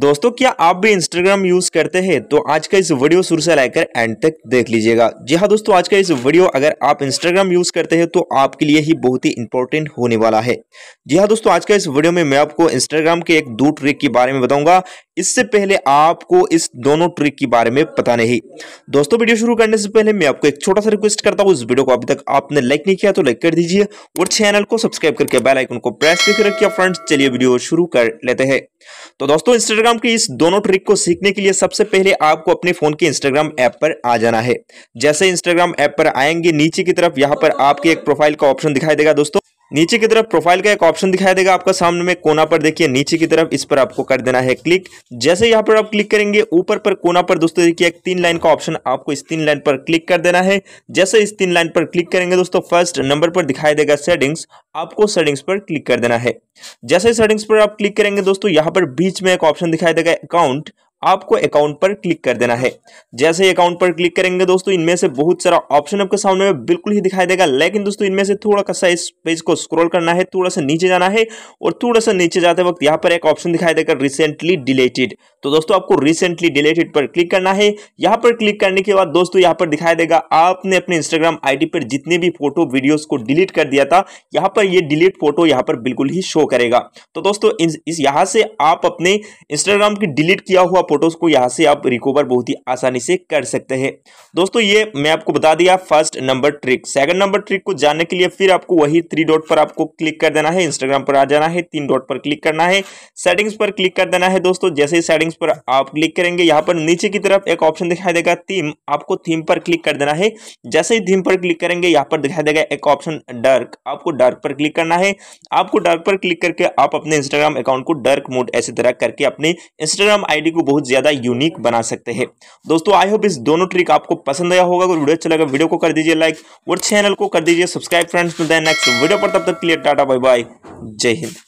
दोस्तों क्या आप भी इंस्टाग्राम यूज करते हैं तो आज का इस वीडियो शुरू से लेकर एंड तक देख लीजिएगा जी हाँ दोस्तों आज का इस वीडियो अगर आप इंस्टाग्राम यूज करते हैं तो आपके लिए ही बहुत ही इंपॉर्टेंट होने वाला है जी हाँ दोस्तों आज का इस वीडियो में मैं आपको इंस्टाग्राम के एक दो ट्रिक के बारे में बताऊंगा इससे पहले आपको इस दोनों ट्रिक के बारे में पता नहीं दोस्तों वीडियो शुरू करने से पहले मैं आपको एक छोटा सा रिक्वेस्ट करता हूँ इस वीडियो को अभी तक आपने लाइक नहीं किया तो लाइक कर दीजिए और चैनल को सब्सक्राइब करके बेल आइकन को प्रेस करके रखिए फ्रेंड्स चलिए वीडियो शुरू कर लेते हैं तो दोस्तों इंस्टाग्राम की इस दोनों ट्रिक को सीखने के लिए सबसे पहले आपको अपने फोन के इंस्टाग्राम ऐप पर आ जाना है जैसे इंस्टाग्राम ऐप पर आएंगे नीचे की तरफ यहाँ पर आपके एक प्रोफाइल का ऑप्शन दिखाई देगा दोस्तों नीचे की तरफ प्रोफाइल का एक ऑप्शन दिखाई देगा आपका सामने में कोना पर देखिए नीचे की तरफ इस पर आपको कर देना है क्लिक जैसे यहाँ पर आप क्लिक करेंगे ऊपर पर कोना पर दोस्तों देखिए एक तीन लाइन का ऑप्शन आपको इस तीन लाइन पर क्लिक कर देना है जैसे इस तीन लाइन पर क्लिक करेंगे दोस्तों फर्स्ट नंबर पर दिखाई देगा सेटिंग्स आपको सेटिंग्स पर क्लिक कर देना है जैसे सेटिंग्स पर आप क्लिक करेंगे दोस्तों यहाँ पर बीच में एक ऑप्शन दिखाई देगा अकाउंट आपको अकाउंट पर क्लिक कर देना है जैसे ही अकाउंट पर क्लिक करेंगे दोस्तों इनमें से बहुत सारा ऑप्शन आपके सामने में बिल्कुल ही दिखाई देगा लेकिन दोस्तों इनमें से थोड़ा सा इस पेज को स्क्रॉल करना है थोड़ा सा नीचे जाना है और थोड़ा सा नीचे जाते वक्त यहाँ पर एक ऑप्शन दिखाई देगा रिसेंटली डिलेटेड तो दोस्तों आपको रिसेंटली डिलेटेड पर क्लिक करना है यहाँ पर क्लिक करने के बाद दोस्तों यहाँ पर दिखाई देगा आपने अपने इंस्टाग्राम आई पर जितने भी फोटो वीडियोस को डिलीट कर दिया था यहाँ पर ये डिलीट फोटो यहाँ पर बिल्कुल ही शो करेगा तो दोस्तों यहाँ से आप अपने इंस्टाग्राम की डिलीट किया हुआ फोटोज़ को यहाँ से आप रिकवर बहुत ही आसानी से कर सकते हैं दोस्तों ये मैं आपको बता दिया first number trick second number trick को जानने के लिए फिर आपको वही थ्री डॉट पर आपको क्लिक कर देना है इंस्टाग्राम पर आ जाना है तीन डॉट पर क्लिक करना है सेटिंग्स पर क्लिक कर देना है दोस्तों जैसे ही सेटिंग्स पर आप क्लिक करेंगे यहाँ पर नीचे की तरफ एक ऑप्शन दिखाई देगा थीम आपको थीम पर क्लिक कर देना है जैसे ही थीम पर क्लिक करेंगे यहाँ पर दिखाई देगा एक ऑप्शन डार्क आपको डार्क पर क्लिक करना है आपको डार्क पर क्लिक करके आप अपने इंस्टाग्राम अकाउंट को डार्क मोड ऐसी तरह करके अपने इंस्टाग्राम आईडी को बहुत बहुत ज़्यादा यूनिक बना सकते हैं दोस्तों आई होप इस दोनों ट्रिक आपको पसंद आया होगा अगर वीडियो अच्छा वीडियो को कर दीजिए लाइक और चैनल को कर दीजिए सब्सक्राइब फ्रेंड्स मिलते हैं नेक्स्ट वीडियो पर तब तक क्लियर लिए टाटा बाय बाय जय हिंद